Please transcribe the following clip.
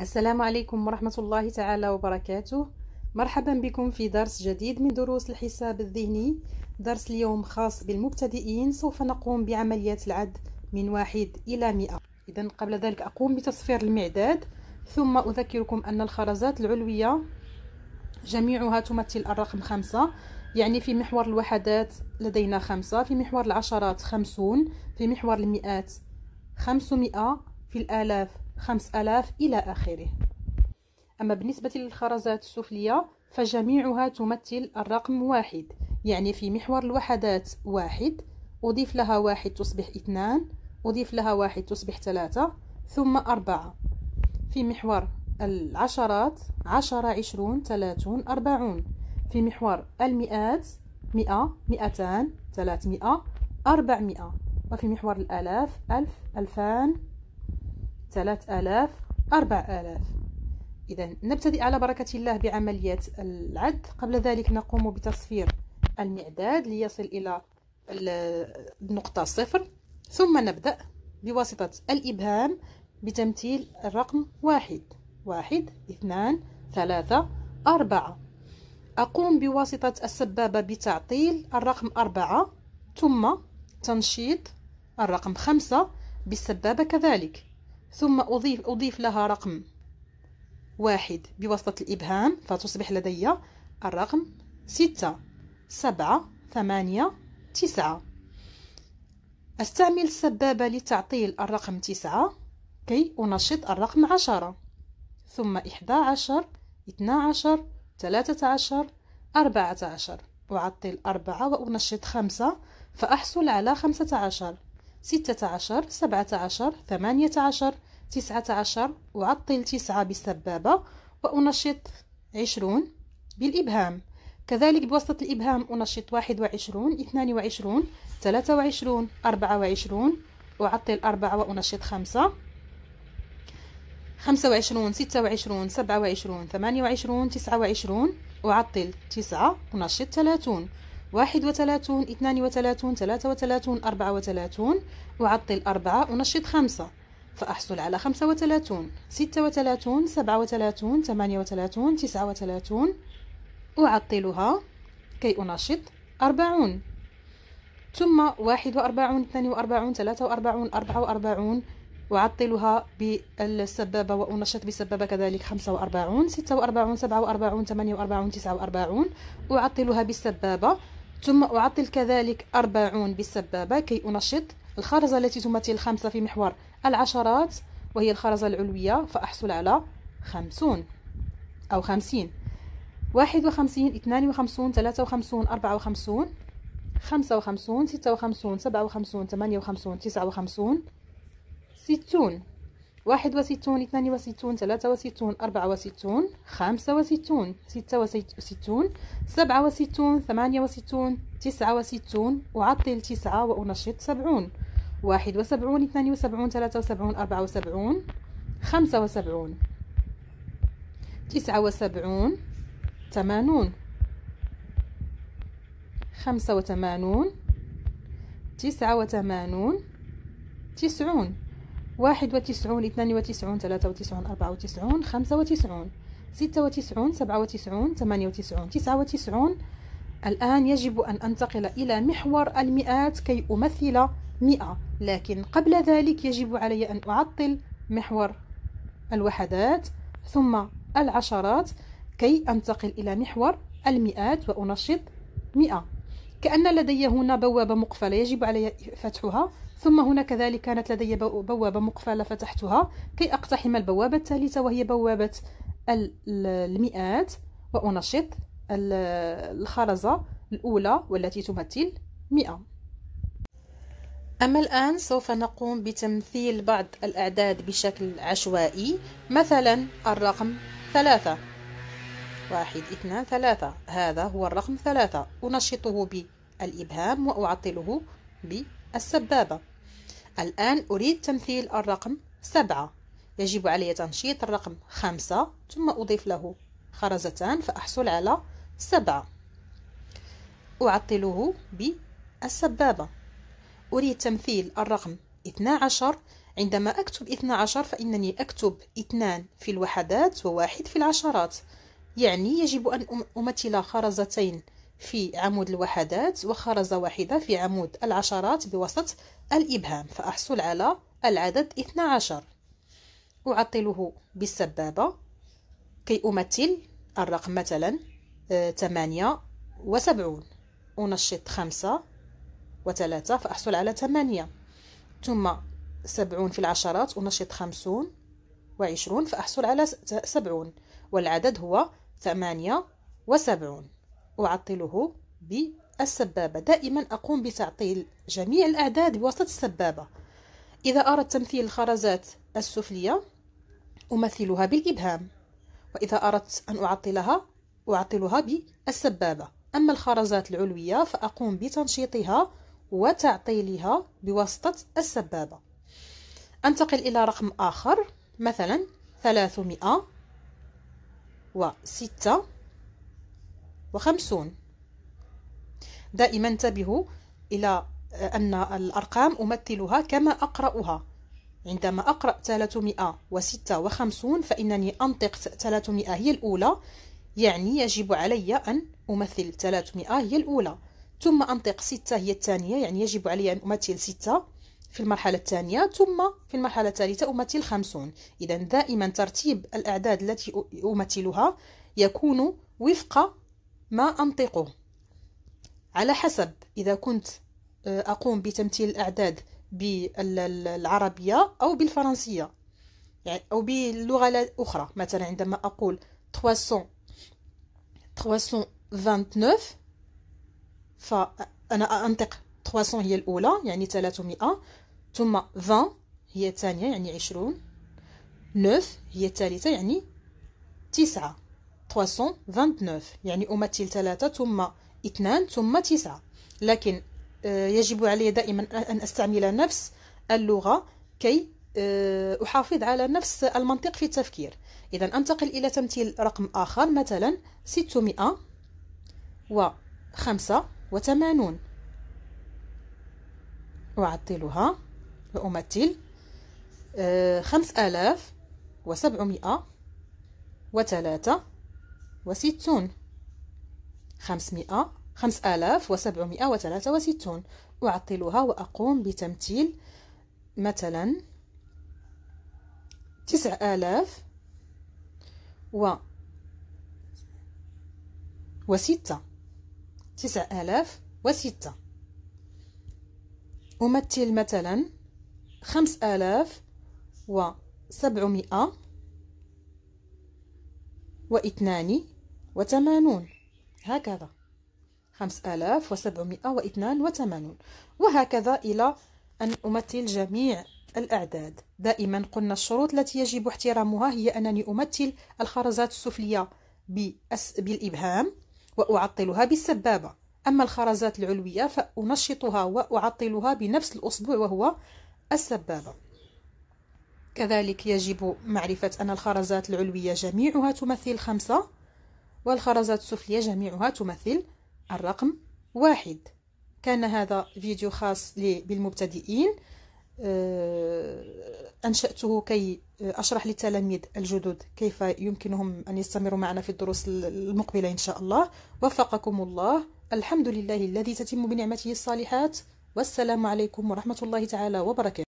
السلام عليكم ورحمة الله تعالى وبركاته مرحبا بكم في درس جديد من دروس الحساب الذهني درس اليوم خاص بالمبتدئين سوف نقوم بعملية العد من واحد إلى مئة إذا قبل ذلك أقوم بتصفير المعداد ثم أذكركم أن الخرزات العلوية جميعها تمثل الرقم خمسة يعني في محور الوحدات لدينا خمسة في محور العشرات خمسون في محور المئات خمسمائة في الآلاف خمس ألاف إلى آخره أما بالنسبة للخرزات السفلية فجميعها تمثل الرقم واحد يعني في محور الوحدات واحد أضيف لها واحد تصبح اثنان أضيف لها واحد تصبح ثلاثة ثم أربعة في محور العشرات عشرة عشرون ثلاثون أربعون في محور المئات مئة مئتان ثلاثمئة أربعمئة وفي محور الآلاف ألف ألفان ثلاث آلاف أربع آلاف إذا نبتدئ على بركة الله بعملية العد قبل ذلك نقوم بتصفير المعداد ليصل إلى النقطة صفر ثم نبدأ بواسطة الإبهام بتمثيل الرقم واحد واحد اثنان ثلاثة أربعة أقوم بواسطة السبابة بتعطيل الرقم أربعة ثم تنشيط الرقم خمسة بالسبابة كذلك ثم أضيف, أضيف لها رقم واحد بواسطة الإبهام فتصبح لدي الرقم ستة سبعة ثمانية تسعة أستعمل السبابة لتعطيل الرقم تسعة كي أنشط الرقم عشرة ثم إحدى عشر اثنا عشر ثلاثة عشر أربعة عشر أعطل أربعة وأنشط خمسة فأحصل على خمسة عشر ستة عشر سبعة عشر ثمانية عشر تسعة عشر أعطل تسعة بالسبابة وأنشط عشرون بالإبهام كذلك بواسطة الإبهام أنشط واحد وعشرون اثنان وعشرون ثلاثة وعشرون أربعة وعشرون أعطل أربعة وأنشط خمسة خمسة وعشرون ستة وعشرون سبعة وعشرون ثمانية وعشرون تسعة وعشرون أعطل تسعة أنشط ثلاثون واحد وثلاثون اثنان وثلاثون ثلاثة وثلاثون أربعة وثلاثون أعطل أربعة أنشط خمسة فأحصل على خمسة وثلاثون ستة وثلاثون سبعة وثلاثون ثمانية وثلاثون تسعة وثلاثون أعطلها كي أنشط أربعون ثم واحد وأربعون اثنان وأربعون ثلاثة وأربعون أربعة وأربعون أعطلها بالسبابة وأنشط بسبابة كذلك خمسة وأربعون ستة وأربعون سبعة وأربعون ثمانية وأربعون تسعة وأربعون أعطلها بالسبابة ثم أعطل كذلك أربعون بالسبابة كي أنشط الخرزة التي تمثل خمسة في محور العشرات وهي الخرزة العلوية فأحصل على خمسون أو خمسين واحد وخمسين اثنان وخمسون ثلاثة وخمسون أربعة وخمسون خمسة وخمسون ستة وخمسون سبعة وخمسون ثمانية وخمسون تسعة وخمسون ستون واحد وستون اثنان وستون ثلاثة وستون أربعة وستون خمسة وستون ستة وستون سبعة وستون ثمانية وستون تسعة وستون أعطل تسعة وأنشط سبعون واحد وسبعون اثنان وسبعون ثلاثة وسبعون أربعة وسبعون خمسة وسبعون تسعة وسبعون ثمانون خمسة وثمانون تسعة وثمانون تسعون واحد وتسعون اثنان وتسعون ثلاثة وتسعون أربعة وتسعون خمسة وتسعون ستة وتسعون سبعة وتسعون ثمانية وتسعون تسعة وتسعون الآن يجب أن أنتقل إلى محور المئات كي أمثل مئة لكن قبل ذلك يجب علي أن أعطل محور الوحدات ثم العشرات كي أنتقل إلى محور المئات وأنشط مئة كأن لدي هنا بوابة مقفلة يجب علي فتحها ثم هنا كذلك كانت لدي بوابة مقفلة فتحتها كي أقتحم البوابة الثالثة وهي بوابة المئات وأنشط الخرزة الأولى والتي تمثل مئة أما الآن سوف نقوم بتمثيل بعض الأعداد بشكل عشوائي مثلا الرقم ثلاثة واحد اثنان ثلاثة هذا هو الرقم ثلاثة أنشطه بالإبهام وأعطله بالسبابة الآن أريد تمثيل الرقم سبعة يجب علي تنشيط الرقم خمسة ثم أضيف له خرزتان فأحصل على سبعة أعطله بالسبابة أريد تمثيل الرقم 12 عندما أكتب 12 فإنني أكتب 2 في الوحدات وواحد في العشرات يعني يجب أن أمثل خرزتين في عمود الوحدات وخرزة واحدة في عمود العشرات بوسط الإبهام فأحصل على العدد 12 أعطله بالسبابة كي أمثل الرقم مثلا 78 آه، وسبعون أنشط خمسة 3 فأحصل على ثمانية ثم سبعون في العشرات أنشط خمسون وعشرون فأحصل على سبعون والعدد هو ثمانية وسبعون أعطله بالسبابة دائما أقوم بتعطيل جميع الأعداد بواسطة السبابة إذا أردت تمثيل الخرزات السفلية أمثلها بالإبهام وإذا أردت أن أعطلها أعطلها بالسبابة أما الخرزات العلوية فأقوم بتنشيطها وتعطيلها بواسطة السبابة أنتقل إلى رقم آخر مثلا ثلاثمائة وستة وخمسون دائما انتبهوا إلى أن الأرقام أمثلها كما أقرأها عندما أقرأ 356 فإنني أنطق 300 هي الأولى يعني يجب علي أن أمثل 300 هي الأولى ثم أنطق 6 هي الثانية يعني يجب علي أن أمثل 6 في المرحلة الثانية ثم في المرحلة الثالثة أمثل 50 إذا دائما ترتيب الأعداد التي أمثلها يكون وفق ما أنطقه على حسب إذا كنت آه، أقوم بتمثيل الأعداد بالعربية أو بالفرنسية يعني، أو باللغة الأخرى مثلا عندما أقول 329 فأنا أنطق 300 هي الأولى يعني 300 ثم 20 هي الثانية يعني 20 9 هي الثالثة يعني 9 329 يعني أمثل ثلاثة ثم اثنان ثم تسعة لكن آه، يجب علي دائما أن أستعمل نفس اللغة كي آه، أحافظ على نفس المنطق في التفكير إذا أنتقل إلى تمثيل رقم آخر مثلا 685 أعطلها وأمثل 5703 آه، وستون خمسمائة خمس آلاف وسبعمائة وثلاثة وستون أعطلها وأقوم بتمثيل مثلا تسع آلاف و وستة تسع آلاف وستة أمثل مثلا خمس آلاف وسبعمائة واثنان وثمانون هكذا خمس آلاف وسبعمائة واثنان وثمانون وهكذا إلى أن أمثل جميع الأعداد دائما قلنا الشروط التي يجب احترامها هي أنني أمثل الخرزات السفلية بالإبهام وأعطلها بالسبابة أما الخرزات العلوية فأنشطها وأعطلها بنفس الأصبع وهو السبابة كذلك يجب معرفة أن الخرزات العلوية جميعها تمثل خمسة والخرزات السفلية جميعها تمثل الرقم واحد كان هذا فيديو خاص بالمبتدئين آه، أنشأته كي أشرح للتلاميذ الجدد كيف يمكنهم أن يستمروا معنا في الدروس المقبلة إن شاء الله وفقكم الله الحمد لله الذي تتم بنعمته الصالحات والسلام عليكم ورحمة الله تعالى وبركاته